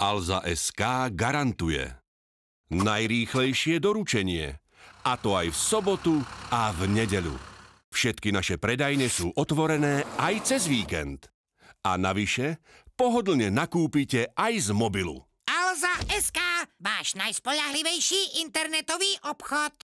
Alza SK garantuje najrýchlejšie doručenie, a to aj v sobotu a v nedeľu. Všetky naše predajne sú otvorené aj cez víkend. A navyše, pohodlne nakúpite aj z mobilu. Alza SK, váš najspoľahlivejší internetový obchod.